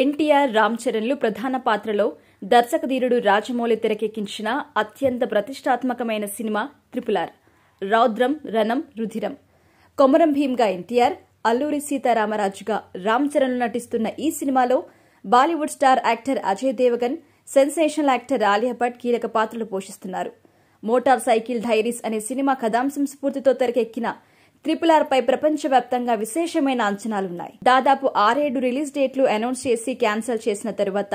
ఎన్టీఆర్ రామ్ చరణ్ లు ప్రధాన పాత్రలో దర్శకధీరుడు రాజమౌళి తెరకెక్కించిన అత్యంత ప్రతిష్టాత్మకమైన సినిమా త్రిపులార్ రౌద్రం రణం రుధిరం కొమరం భీమ్గా ఎన్టీఆర్ అల్లూరి సీతారామరాజుగా రామ్ చరణ్ నటిస్తున్న ఈ సినిమాలో Bollywood star actor Ajay Devgan sensational actor Alia Bhatt కీలక పాత్రలు పోషిస్తున్నారు మోటార్ సైకిల్ డైరీస్ అనే సినిమా కథాంశం స్ఫూర్తితో తెరకెక్కిన ట్రిపుల్ ఆర్ పై ప్రపంచవ్యాప్తంగా విశేషమైన అంచనాలున్నాయి దాదాపు ఆరేడు రిలీజ్ డేట్లు అనౌన్స్ చేసి క్యాన్సిల్ చేసిన తరువాత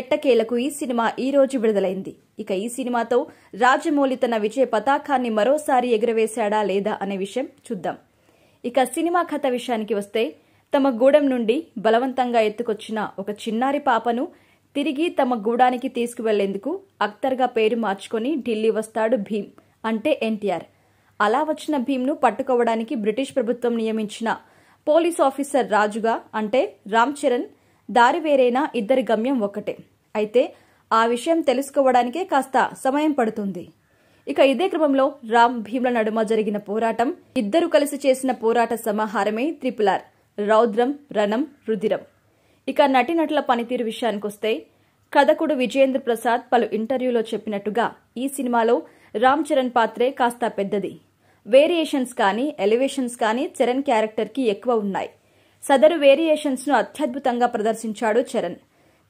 ఎట్టకేలకు ఈ సినిమా ఈ రోజు విడుదలైంది ఇక ఈ సినిమాతో రాజమౌళి తన విజయ పతాకాన్ని మరోసారి ఎగురవేశాడా లేదా అనే విషయం చూద్దాం ఇక సినిమా కథ విషయానికి వస్తే తమ గూడెం నుండి బలవంతంగా ఎత్తుకొచ్చిన ఒక చిన్నారి పాపను తిరిగి తమ గూడానికి తీసుకువెళ్లేందుకు అక్తర్గా పేరు మార్చుకొని ఢిల్లీ వస్తాడు భీమ్ అంటే ఎన్టీఆర్ అలా వచ్చిన భీమ్ను పట్టుకోవడానికి బ్రిటిష్ ప్రభుత్వం నియమించిన పోలీస్ ఆఫీసర్ రాజుగా అంటే రామ్ చరణ్ దారి వేరేనా ఇద్దరి గమ్యం ఒక్కటే అయితే ఆ విషయం తెలుసుకోవడానికే కాస్త సమయం పడుతుంది ఇక ఇదే క్రమంలో రామ్ భీముల నడుమ జరిగిన పోరాటం ఇద్దరు కలిసి చేసిన పోరాట సమాహారమే త్రిపులార్ రౌద్రం రణం రుధిరం ఇక నటుల పనితీరు విషయానికొస్తే కథకుడు విజయేంద్ర ప్రసాద్ పలు ఇంటర్వ్యూలో చెప్పినట్టుగా ఈ సినిమాలో రామ్ చరణ్ పాత్రే కాస్త పెద్దది వేరియేషన్స్ కానీ ఎలివేషన్స్ కానీ చరణ్ క్యారెక్టర్కి ఎక్కువ ఉన్నాయి సదరు వేరియేషన్స్ను అత్యద్భుతంగా ప్రదర్శించాడు చరణ్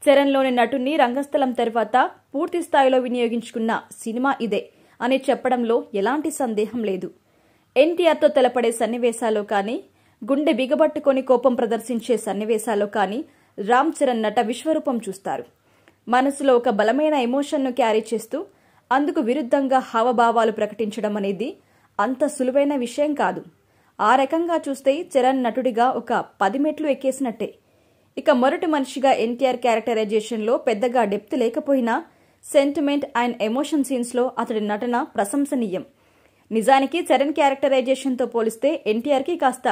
చరణ్లోని నటుని రంగస్థలం తర్వాత పూర్తి స్థాయిలో వినియోగించుకున్న సినిమా ఇదే అని చెప్పడంలో ఎలాంటి సందేహం లేదు ఎన్టీఆర్తో తెలపడే సన్నివేశాల్లో కానీ గుండె బిగబట్టుకొని కోపం ప్రదర్శించే సన్నివేశాల్లో కానీ రామ్ చరణ్ నట విశ్వరూపం చూస్తారు మనసులో ఒక బలమైన ఎమోషన్ను క్యారీ చేస్తూ అందుకు విరుద్ధంగా హావభావాలు ప్రకటించడం అనేది అంత సులువైన విషయం కాదు ఆ రకంగా చూస్తే చరణ్ నటుడిగా ఒక పది మెట్లు ఎక్కేసినట్టే ఇక మొరటి మనిషిగా ఎన్టీఆర్ క్యారెక్టరైజేషన్లో పెద్దగా డెప్త్ లేకపోయినా సెంటిమెంట్ అండ్ ఎమోషన్ సీన్స్లో అతడి నటన ప్రశంసనీయం నిజానికి చరణ్ క్యారెక్టరైజేషన్తో పోలిస్తే ఎన్టీఆర్కి కాస్త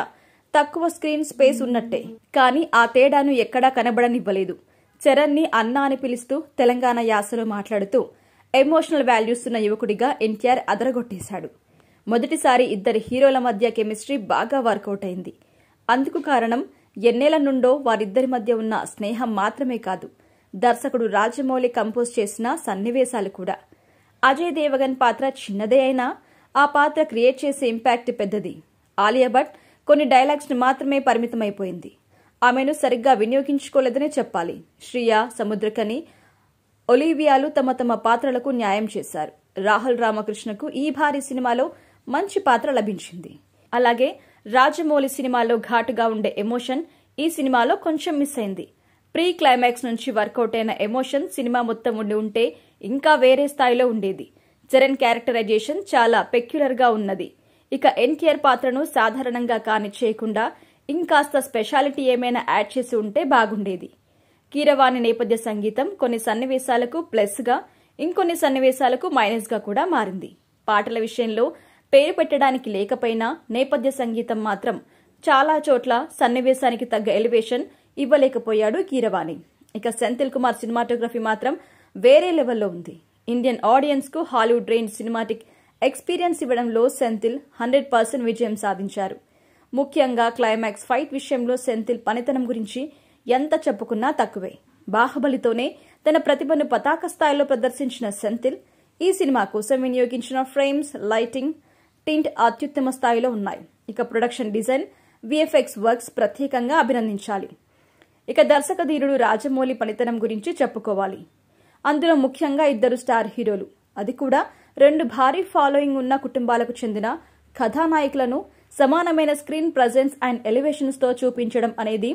తక్కువ స్క్రీన్ స్పేస్ ఉన్నట్టే కానీ ఆ తేడాను ఎక్కడా కనబడనివ్వలేదు చరణ్ని అన్నా అని పిలుస్తూ తెలంగాణ యాసలో మాట్లాడుతూ ఎమోషనల్ వాల్యూస్ ఉన్న యువకుడిగా ఎన్టీఆర్ అదరగొట్టేశాడు మొదటిసారి ఇద్దరి హీరోల మధ్య కెమిస్ట్రీ బాగా వర్కౌట్ అయింది అందుకు కారణం ఎన్నేళ్ల నుండో వారిద్దరి మధ్య ఉన్న స్నేహం మాత్రమే కాదు దర్శకుడు రాజమౌళి కంపోజ్ చేసిన సన్నివేశాలు కూడా అజయ్ దేవగన్ పాత్ర చిన్నదే అయినా ఆ పాత్ర క్రియేట్ చేసే ఇంపాక్ట్ పెద్దది ఆలియా భట్ కొన్ని డైలాగ్స్ని మాత్రమే పరిమితమైపోయింది ఆమెను సరిగ్గా వినియోగించుకోలేదనే చెప్పాలి శ్రియా సముద్రకని ఒలీవియాలు తమ తమ పాత్రలకు న్యాయం చేశారు రాహుల్ రామకృష్ణకు ఈ భారీ సినిమాలో మంచి పాత్ర లభించింది అలాగే రాజమౌళి సినిమాలో ఘాటుగా ఉండే ఎమోషన్ ఈ సినిమాలో కొంచెం మిస్ అయింది ప్రీ క్లైమాక్స్ నుంచి వర్కౌట్ అయిన ఎమోషన్ సినిమా మొత్తం ఉండి ఉంటే ఇంకా వేరే స్థాయిలో ఉండేది చరణ్ క్యారెక్టరైజేషన్ చాలా పెక్యులర్గా ఉన్నది ఇక ఎన్టీఆర్ పాత్రను సాధారణంగా కాని చేయకుండా ఇంకాస్త స్పెషాలిటీ ఏమైనా యాడ్ చేసి ఉంటే బాగుండేది కీరవాణి నేపథ్య సంగీతం కొన్ని సన్నివేశాలకు ప్లస్గా ఇంకొన్ని సన్నివేశాలకు మైనస్గా కూడా మారింది పాటల విషయంలో పేరు పెట్టడానికి లేకపోయినా నేపథ్య సంగీతం మాత్రం చాలా చోట్ల సన్నివేశానికి తగ్గ ఎలివేషన్ ఇవ్వలేకపోయాడు కీరవాణి ఇక సెంతిల్ కుమార్ సినిమాటోగ్రఫీ మాత్రం వేరే లెవెల్లో ఉంది ఇండియన్ ఆడియన్స్కు హాలీవుడ్ రేంజ్ సినిమాటిక్ ఎక్స్పీరియన్స్ ఇవ్వడంలో సెంతిల్ హండ్రెడ్ పర్సెంట్ విజయం సాధించారు ముఖ్యంగా క్లైమాక్స్ ఫైట్ విషయంలో సెంతిల్ పనితనం గురించి ఎంత చెప్పుకున్నా తక్కువే బాహుబలితోనే తన ప్రతిభను పతాక స్థాయిలో ప్రదర్శించిన సెంథిల్ ఈ సినిమా కోసం వినియోగించిన ఫ్రేమ్స్ లైటింగ్ టింట్ అత్యుత్తమ స్థాయిలో ఉన్నాయి ఇక ప్రొడక్షన్ డిజైన్ విఎఫ్ఎక్స్ వర్క్స్ ప్రత్యేకంగా అభినందించాలి ఇక దర్శక ధీరుడు రాజమౌళి పనితనం గురించి చెప్పుకోవాలి అందులో ముఖ్యంగా ఇద్దరు స్టార్ హీరోలు అది కూడా రెండు భారీ ఫాలోయింగ్ ఉన్న కుటుంబాలకు చెందిన కథానాయకులను సమానమైన స్క్రీన్ ప్రజెన్స్ అండ్ ఎలివేషన్స్తో చూపించడం అనేది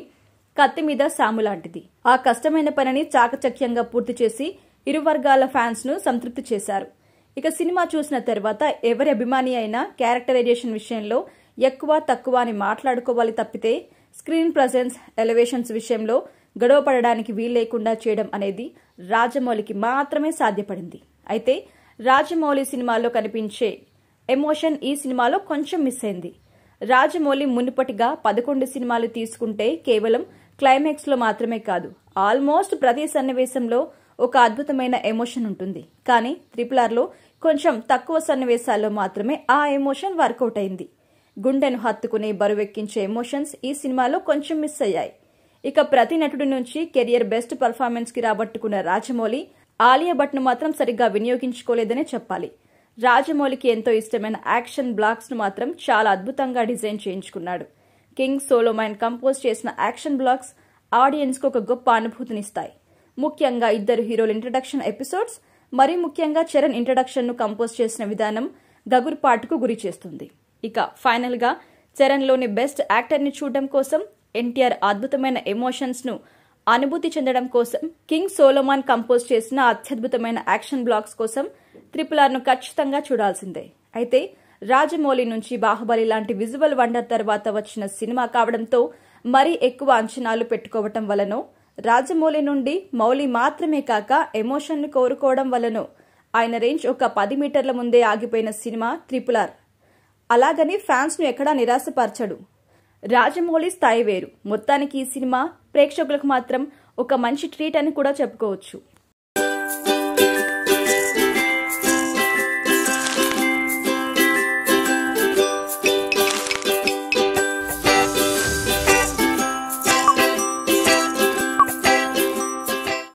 కత్తి మీద సాము లాంటిది ఆ కష్టమైన పనిని చాకచక్యంగా పూర్తి చేసి ఇరు వర్గాల ఫ్యాన్స్ ను సంతృప్తి చేశారు ఇక సినిమా చూసిన తర్వాత ఎవరి అభిమాని అయినా క్యారెక్టరైజేషన్ విషయంలో ఎక్కువ తక్కువ అని మాట్లాడుకోవాలి తప్పితే స్క్రీన్ ప్రజెన్స్ ఎలివేషన్స్ విషయంలో గొడవ పడడానికి వీల్లేకుండా చేయడం అనేది రాజమౌళికి మాత్రమే సాధ్యపడింది అయితే రాజమౌళి సినిమాలో కనిపించే ఎమోషన్ ఈ సినిమాలో కొంచెం మిస్ అయింది రాజమౌళి మునుపటిగా పదకొండు సినిమాలు తీసుకుంటే కేవలం క్లైమాక్స్లో మాత్రమే కాదు ఆల్మోస్ట్ ప్రతి సన్నివేశంలో ఒక అద్భుతమైన ఎమోషన్ ఉంటుంది కానీ త్రిపుల్ ఆర్లో కొంచెం తక్కువ సన్నివేశాల్లో మాత్రమే ఆ ఎమోషన్ వర్కౌట్ అయింది గుండెను హత్తుకునే బరువెక్కించే ఎమోషన్స్ ఈ సినిమాలో కొంచెం మిస్ అయ్యాయి ఇక ప్రతి నటుడి నుంచి కెరియర్ బెస్ట్ పర్ఫార్మెన్స్కి రాబట్టుకున్న రాజమౌళి ఆలియా భట్ను మాత్రం సరిగ్గా వినియోగించుకోలేదనే చెప్పాలి రాజమౌళికి ఎంతో ఇష్టమైన యాక్షన్ ను మాత్రం చాలా అద్భుతంగా డిజైన్ చేయించుకున్నాడు కింగ్ సోలోమైన్ కంపోజ్ చేసిన యాక్షన్ బ్లాగ్స్ ఆడియన్స్కు ఒక గొప్ప అనుభూతినిస్తాయి ముఖ్యంగా ఇద్దరు హీరోల ఇంట్రడక్షన్ ఎపిసోడ్స్ మరీ ముఖ్యంగా చరణ్ ఇంట్రడక్షన్ను కంపోజ్ చేసిన విధానం పాటుకు గురి చేస్తుంది ఇక ఫైనల్గా చరణ్లోని బెస్ట్ యాక్టర్ని చూడడం కోసం ఎన్టీఆర్ అద్భుతమైన ఎమోషన్స్ను అనుభూతి చెందడం కోసం కింగ్ సోలోమాన్ కంపోజ్ చేసిన అత్యద్భుతమైన యాక్షన్ బ్లాగ్స్ కోసం త్రిపుల్ ఆర్ను ఖచ్చితంగా చూడాల్సిందే అయితే రాజమౌళి నుంచి బాహుబలి లాంటి విజువల్ వండర్ తర్వాత వచ్చిన సినిమా కావడంతో మరీ ఎక్కువ అంచనాలు పెట్టుకోవటం వలనో రాజమౌళి నుండి మౌలి మాత్రమే కాక ఎమోషన్ను కోరుకోవడం వలనో ఆయన రేంజ్ ఒక పది మీటర్ల ముందే ఆగిపోయిన సినిమా త్రిపుల్ ఆర్ అలాగని ఫ్యాన్స్ను ఎక్కడా నిరాశపరచడు రాజమౌళి స్థాయి వేరు మొత్తానికి ఈ సినిమా ప్రేక్షకులకు మాత్రం ఒక మంచి ట్రీట్ అని కూడా చెప్పుకోవచ్చు